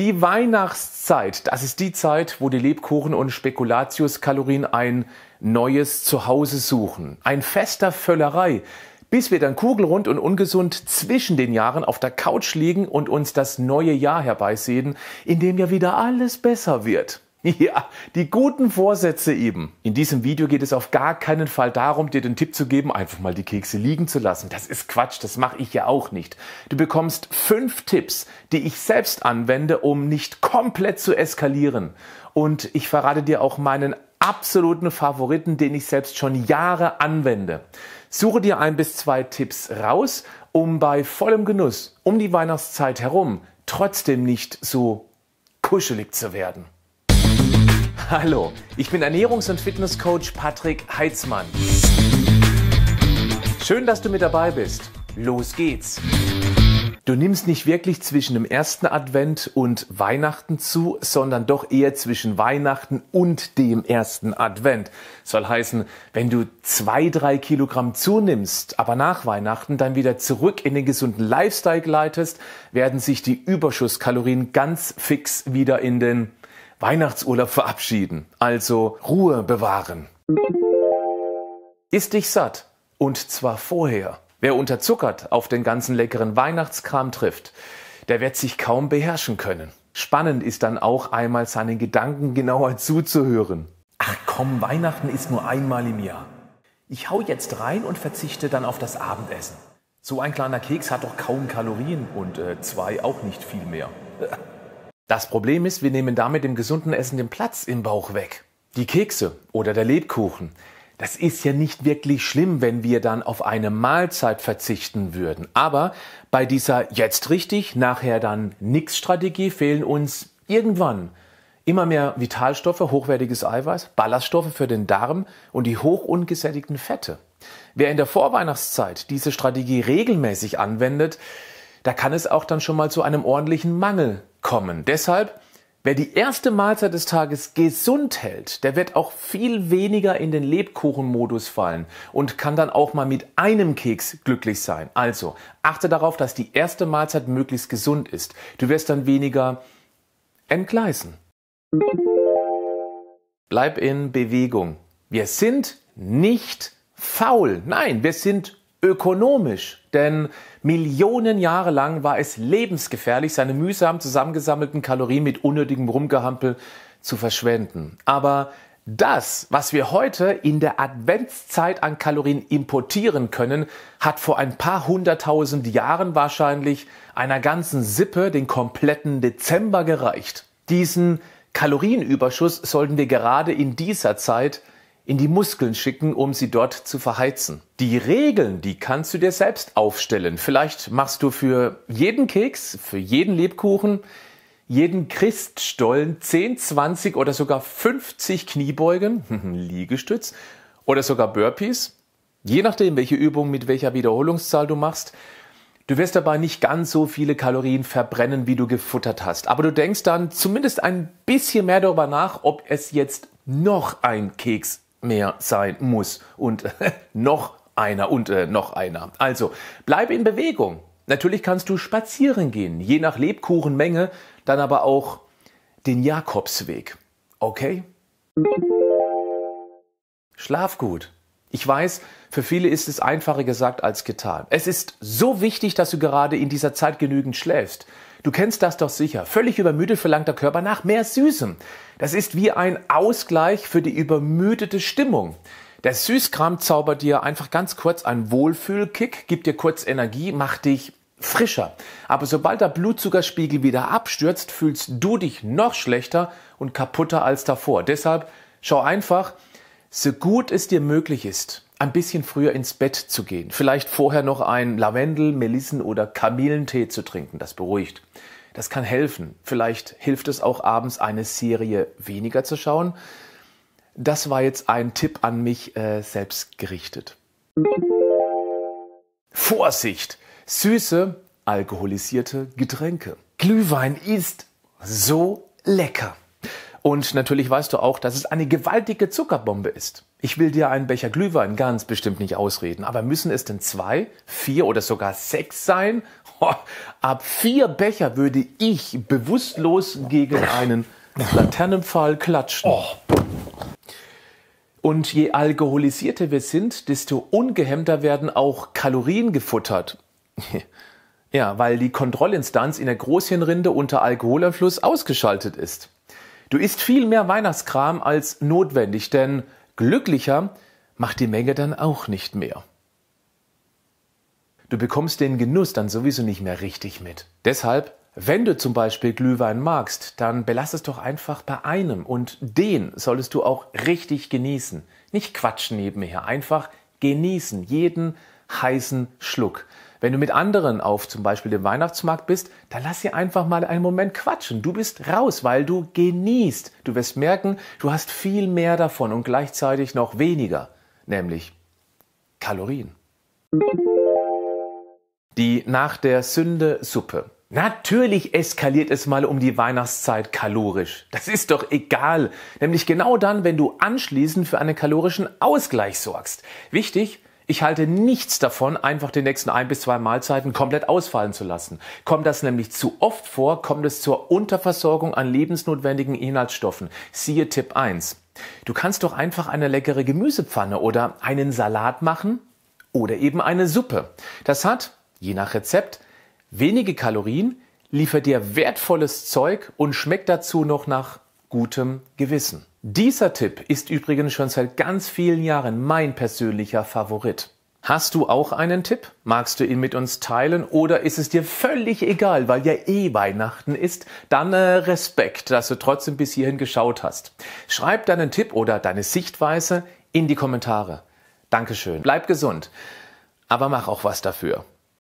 Die Weihnachtszeit, das ist die Zeit, wo die Lebkuchen- und Spekulatiuskalorien ein neues Zuhause suchen. Ein fester Völlerei, bis wir dann kugelrund und ungesund zwischen den Jahren auf der Couch liegen und uns das neue Jahr herbeisehen, in dem ja wieder alles besser wird. Ja, die guten Vorsätze eben. In diesem Video geht es auf gar keinen Fall darum, dir den Tipp zu geben, einfach mal die Kekse liegen zu lassen. Das ist Quatsch, das mache ich ja auch nicht. Du bekommst fünf Tipps, die ich selbst anwende, um nicht komplett zu eskalieren. Und ich verrate dir auch meinen absoluten Favoriten, den ich selbst schon Jahre anwende. Suche dir ein bis zwei Tipps raus, um bei vollem Genuss um die Weihnachtszeit herum trotzdem nicht so kuschelig zu werden. Hallo, ich bin Ernährungs- und Fitnesscoach Patrick Heitzmann. Schön, dass du mit dabei bist. Los geht's. Du nimmst nicht wirklich zwischen dem ersten Advent und Weihnachten zu, sondern doch eher zwischen Weihnachten und dem ersten Advent. Soll heißen, wenn du zwei, drei Kilogramm zunimmst, aber nach Weihnachten dann wieder zurück in den gesunden Lifestyle gleitest, werden sich die Überschusskalorien ganz fix wieder in den Weihnachtsurlaub verabschieden, also Ruhe bewahren. Ist dich satt und zwar vorher. Wer unterzuckert auf den ganzen leckeren Weihnachtskram trifft, der wird sich kaum beherrschen können. Spannend ist dann auch einmal seinen Gedanken genauer zuzuhören. Ach komm, Weihnachten ist nur einmal im Jahr. Ich hau jetzt rein und verzichte dann auf das Abendessen. So ein kleiner Keks hat doch kaum Kalorien und äh, zwei auch nicht viel mehr. Das Problem ist, wir nehmen damit dem gesunden Essen den Platz im Bauch weg. Die Kekse oder der Lebkuchen. Das ist ja nicht wirklich schlimm, wenn wir dann auf eine Mahlzeit verzichten würden. Aber bei dieser jetzt richtig, nachher dann nix Strategie fehlen uns irgendwann immer mehr Vitalstoffe, hochwertiges Eiweiß, Ballaststoffe für den Darm und die hoch ungesättigten Fette. Wer in der Vorweihnachtszeit diese Strategie regelmäßig anwendet, da kann es auch dann schon mal zu einem ordentlichen Mangel kommen. Deshalb, wer die erste Mahlzeit des Tages gesund hält, der wird auch viel weniger in den Lebkuchenmodus fallen und kann dann auch mal mit einem Keks glücklich sein. Also achte darauf, dass die erste Mahlzeit möglichst gesund ist. Du wirst dann weniger entgleisen. Bleib in Bewegung. Wir sind nicht faul. Nein, wir sind ökonomisch. Denn Millionen Jahre lang war es lebensgefährlich, seine mühsam zusammengesammelten Kalorien mit unnötigem Rumgehampel zu verschwenden. Aber das, was wir heute in der Adventszeit an Kalorien importieren können, hat vor ein paar hunderttausend Jahren wahrscheinlich einer ganzen Sippe den kompletten Dezember gereicht. Diesen Kalorienüberschuss sollten wir gerade in dieser Zeit in die Muskeln schicken, um sie dort zu verheizen. Die Regeln, die kannst du dir selbst aufstellen. Vielleicht machst du für jeden Keks, für jeden Lebkuchen, jeden Christstollen 10, 20 oder sogar 50 Kniebeugen, Liegestütz oder sogar Burpees. Je nachdem, welche Übung mit welcher Wiederholungszahl du machst, Du wirst dabei nicht ganz so viele Kalorien verbrennen, wie du gefuttert hast. Aber du denkst dann zumindest ein bisschen mehr darüber nach, ob es jetzt noch ein Keks mehr sein muss. Und noch einer und äh, noch einer. Also bleib in Bewegung. Natürlich kannst du spazieren gehen, je nach Lebkuchenmenge, dann aber auch den Jakobsweg. Okay? Schlaf gut. Ich weiß, für viele ist es einfacher gesagt als getan. Es ist so wichtig, dass du gerade in dieser Zeit genügend schläfst. Du kennst das doch sicher. Völlig übermüdet verlangt der Körper nach mehr Süßem. Das ist wie ein Ausgleich für die übermüdete Stimmung. Der Süßkram zaubert dir einfach ganz kurz einen Wohlfühlkick, gibt dir kurz Energie, macht dich frischer. Aber sobald der Blutzuckerspiegel wieder abstürzt, fühlst du dich noch schlechter und kaputter als davor. Deshalb schau einfach, so gut es dir möglich ist, ein bisschen früher ins Bett zu gehen. Vielleicht vorher noch einen Lavendel-, Melissen- oder Kamillentee zu trinken. Das beruhigt. Das kann helfen. Vielleicht hilft es auch abends, eine Serie weniger zu schauen. Das war jetzt ein Tipp an mich äh, selbst gerichtet. Vorsicht! Süße, alkoholisierte Getränke. Glühwein ist so lecker. Und natürlich weißt du auch, dass es eine gewaltige Zuckerbombe ist. Ich will dir einen Becher Glühwein ganz bestimmt nicht ausreden, aber müssen es denn zwei, vier oder sogar sechs sein? Ab vier Becher würde ich bewusstlos gegen einen Laternenpfahl klatschen. Oh. Und je alkoholisierter wir sind, desto ungehemmter werden auch Kalorien gefuttert. ja, weil die Kontrollinstanz in der Großhirnrinde unter Alkoholeinfluss ausgeschaltet ist. Du isst viel mehr Weihnachtskram als notwendig, denn glücklicher macht die Menge dann auch nicht mehr. Du bekommst den Genuss dann sowieso nicht mehr richtig mit. Deshalb, wenn du zum Beispiel Glühwein magst, dann belass es doch einfach bei einem und den solltest du auch richtig genießen. Nicht quatschen nebenher, einfach genießen, jeden heißen Schluck. Wenn du mit anderen auf zum Beispiel dem Weihnachtsmarkt bist, dann lass sie einfach mal einen Moment quatschen. Du bist raus, weil du genießt. Du wirst merken, du hast viel mehr davon und gleichzeitig noch weniger, nämlich Kalorien. Die nach der Sünde Suppe. Natürlich eskaliert es mal um die Weihnachtszeit kalorisch. Das ist doch egal. Nämlich genau dann, wenn du anschließend für einen kalorischen Ausgleich sorgst. Wichtig, ich halte nichts davon, einfach die nächsten ein bis zwei Mahlzeiten komplett ausfallen zu lassen. Kommt das nämlich zu oft vor, kommt es zur Unterversorgung an lebensnotwendigen Inhaltsstoffen. Siehe Tipp 1. Du kannst doch einfach eine leckere Gemüsepfanne oder einen Salat machen oder eben eine Suppe. Das hat, je nach Rezept, wenige Kalorien, liefert dir wertvolles Zeug und schmeckt dazu noch nach gutem Gewissen. Dieser Tipp ist übrigens schon seit ganz vielen Jahren mein persönlicher Favorit. Hast du auch einen Tipp? Magst du ihn mit uns teilen oder ist es dir völlig egal, weil ja eh Weihnachten ist? Dann äh, Respekt, dass du trotzdem bis hierhin geschaut hast. Schreib deinen Tipp oder deine Sichtweise in die Kommentare. Dankeschön. Bleib gesund. Aber mach auch was dafür.